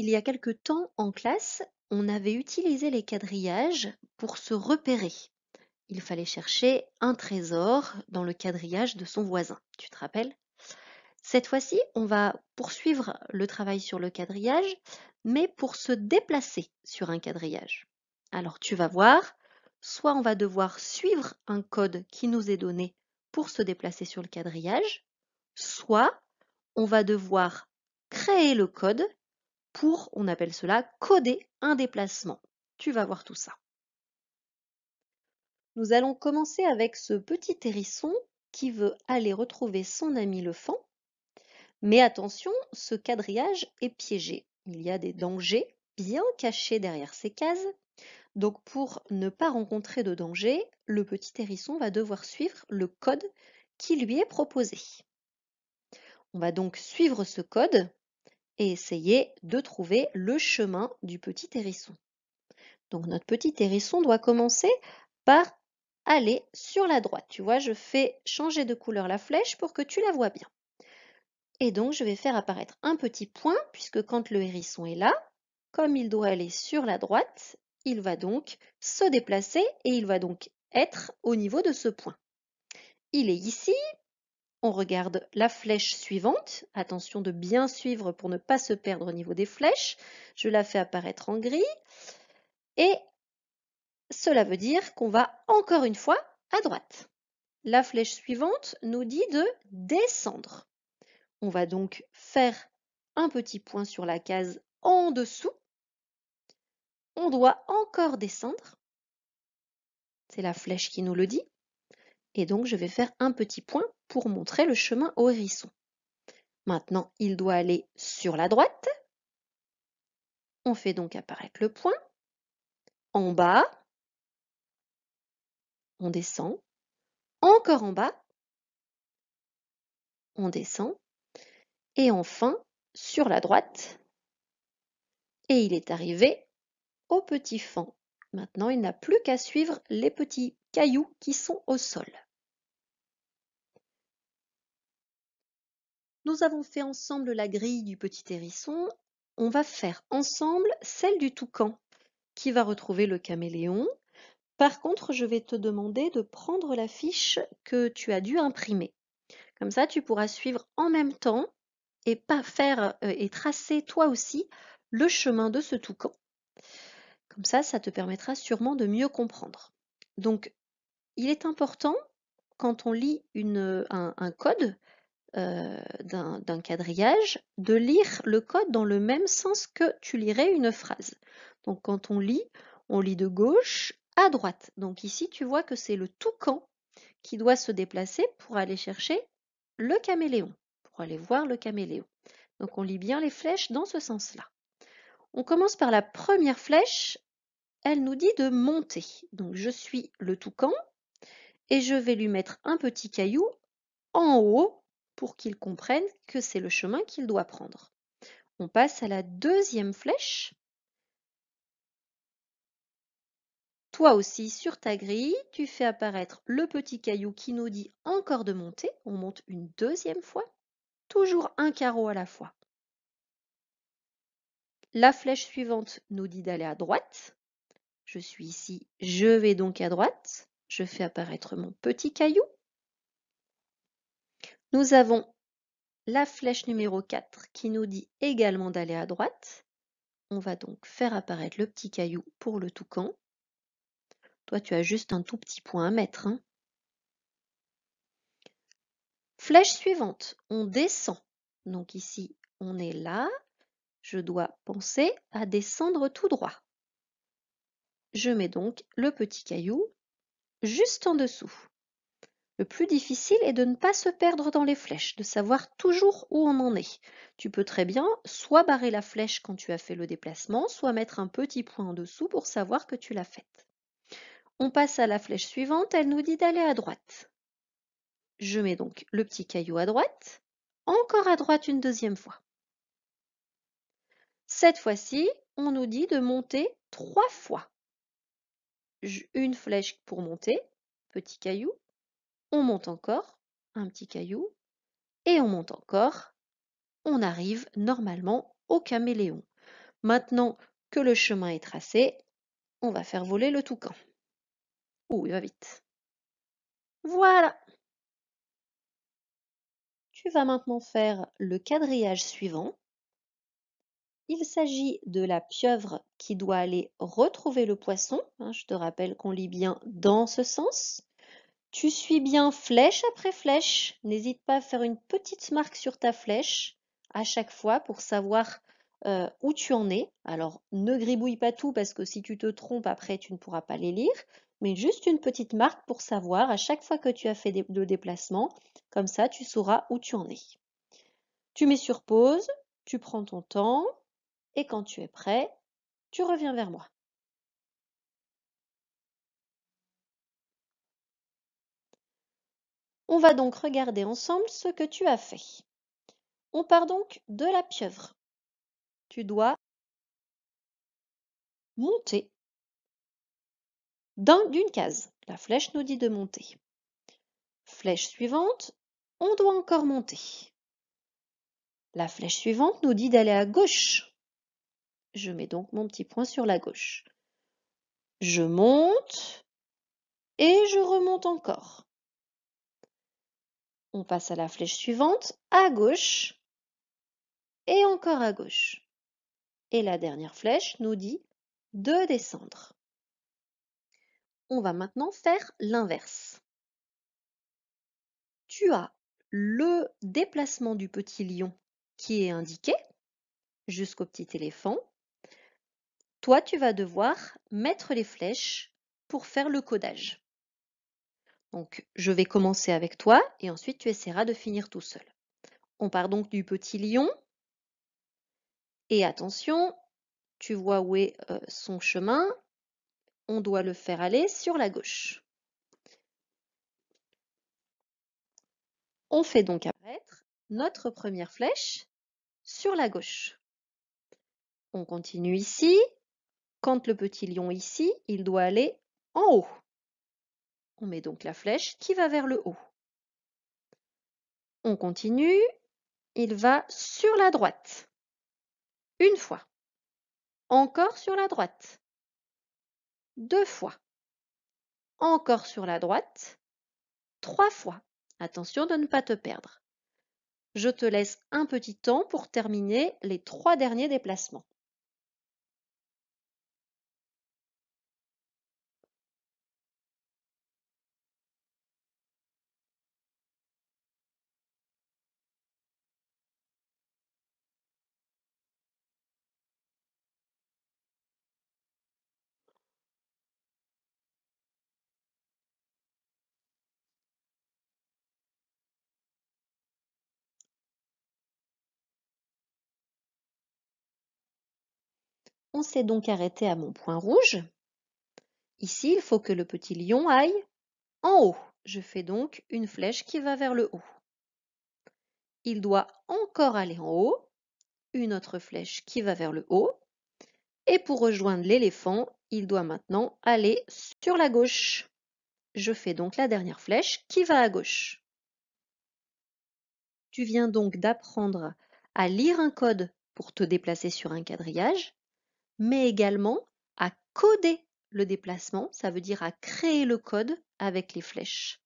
Il y a quelque temps, en classe, on avait utilisé les quadrillages pour se repérer. Il fallait chercher un trésor dans le quadrillage de son voisin, tu te rappelles Cette fois-ci, on va poursuivre le travail sur le quadrillage, mais pour se déplacer sur un quadrillage. Alors tu vas voir, soit on va devoir suivre un code qui nous est donné pour se déplacer sur le quadrillage, soit on va devoir créer le code pour, on appelle cela, coder un déplacement. Tu vas voir tout ça. Nous allons commencer avec ce petit hérisson qui veut aller retrouver son ami le fan. Mais attention, ce quadrillage est piégé. Il y a des dangers bien cachés derrière ces cases. Donc pour ne pas rencontrer de danger, le petit hérisson va devoir suivre le code qui lui est proposé. On va donc suivre ce code essayer de trouver le chemin du petit hérisson. Donc notre petit hérisson doit commencer par aller sur la droite. Tu vois, je fais changer de couleur la flèche pour que tu la vois bien. Et donc je vais faire apparaître un petit point, puisque quand le hérisson est là, comme il doit aller sur la droite, il va donc se déplacer et il va donc être au niveau de ce point. Il est ici, on regarde la flèche suivante. Attention de bien suivre pour ne pas se perdre au niveau des flèches. Je la fais apparaître en gris. Et cela veut dire qu'on va encore une fois à droite. La flèche suivante nous dit de descendre. On va donc faire un petit point sur la case en dessous. On doit encore descendre. C'est la flèche qui nous le dit et donc je vais faire un petit point pour montrer le chemin au hérisson. Maintenant, il doit aller sur la droite. On fait donc apparaître le point. En bas, on descend. Encore en bas, on descend. Et enfin, sur la droite. Et il est arrivé au petit fond. Maintenant, il n'a plus qu'à suivre les petits cailloux qui sont au sol. Nous avons fait ensemble la grille du petit hérisson. On va faire ensemble celle du toucan qui va retrouver le caméléon. Par contre, je vais te demander de prendre la fiche que tu as dû imprimer. Comme ça, tu pourras suivre en même temps et pas faire euh, et tracer toi aussi le chemin de ce toucan. Comme ça, ça te permettra sûrement de mieux comprendre. Donc, il est important, quand on lit un code, euh, d'un quadrillage, de lire le code dans le même sens que tu lirais une phrase. Donc quand on lit, on lit de gauche à droite. Donc ici, tu vois que c'est le toucan qui doit se déplacer pour aller chercher le caméléon, pour aller voir le caméléon. Donc on lit bien les flèches dans ce sens-là. On commence par la première flèche, elle nous dit de monter. Donc je suis le toucan et je vais lui mettre un petit caillou en haut pour qu'il comprenne que c'est le chemin qu'il doit prendre. On passe à la deuxième flèche. Toi aussi, sur ta grille, tu fais apparaître le petit caillou qui nous dit encore de monter. On monte une deuxième fois. Toujours un carreau à la fois. La flèche suivante nous dit d'aller à droite. Je suis ici, je vais donc à droite. Je fais apparaître mon petit caillou. Nous avons la flèche numéro 4 qui nous dit également d'aller à droite. On va donc faire apparaître le petit caillou pour le toucan. Toi, tu as juste un tout petit point à mettre. Hein. Flèche suivante, on descend. Donc ici, on est là. Je dois penser à descendre tout droit. Je mets donc le petit caillou juste en dessous. Le plus difficile est de ne pas se perdre dans les flèches, de savoir toujours où on en est. Tu peux très bien soit barrer la flèche quand tu as fait le déplacement, soit mettre un petit point en dessous pour savoir que tu l'as faite. On passe à la flèche suivante, elle nous dit d'aller à droite. Je mets donc le petit caillou à droite, encore à droite une deuxième fois. Cette fois-ci, on nous dit de monter trois fois. Une flèche pour monter, petit caillou, on monte encore, un petit caillou, et on monte encore, on arrive normalement au caméléon. Maintenant que le chemin est tracé, on va faire voler le toucan. Ouh, il va vite. Voilà Tu vas maintenant faire le quadrillage suivant. Il s'agit de la pieuvre qui doit aller retrouver le poisson. Hein, je te rappelle qu'on lit bien dans ce sens. Tu suis bien flèche après flèche. N'hésite pas à faire une petite marque sur ta flèche à chaque fois pour savoir euh, où tu en es. Alors ne gribouille pas tout parce que si tu te trompes après tu ne pourras pas les lire, mais juste une petite marque pour savoir à chaque fois que tu as fait de déplacement, comme ça tu sauras où tu en es. Tu mets sur pause, tu prends ton temps et quand tu es prêt, tu reviens vers moi. On va donc regarder ensemble ce que tu as fait. On part donc de la pieuvre. Tu dois monter d'une case. La flèche nous dit de monter. Flèche suivante, on doit encore monter. La flèche suivante nous dit d'aller à gauche. Je mets donc mon petit point sur la gauche. Je monte et je remonte encore. On passe à la flèche suivante, à gauche, et encore à gauche. Et la dernière flèche nous dit de descendre. On va maintenant faire l'inverse. Tu as le déplacement du petit lion qui est indiqué jusqu'au petit éléphant. Toi, tu vas devoir mettre les flèches pour faire le codage. Donc, je vais commencer avec toi et ensuite tu essaieras de finir tout seul. On part donc du petit lion. Et attention, tu vois où est euh, son chemin. On doit le faire aller sur la gauche. On fait donc apparaître notre première flèche sur la gauche. On continue ici. Quand le petit lion ici, il doit aller en haut. On met donc la flèche qui va vers le haut. On continue. Il va sur la droite. Une fois. Encore sur la droite. Deux fois. Encore sur la droite. Trois fois. Attention de ne pas te perdre. Je te laisse un petit temps pour terminer les trois derniers déplacements. On s'est donc arrêté à mon point rouge. Ici, il faut que le petit lion aille en haut. Je fais donc une flèche qui va vers le haut. Il doit encore aller en haut, une autre flèche qui va vers le haut. Et pour rejoindre l'éléphant, il doit maintenant aller sur la gauche. Je fais donc la dernière flèche qui va à gauche. Tu viens donc d'apprendre à lire un code pour te déplacer sur un quadrillage mais également à coder le déplacement, ça veut dire à créer le code avec les flèches.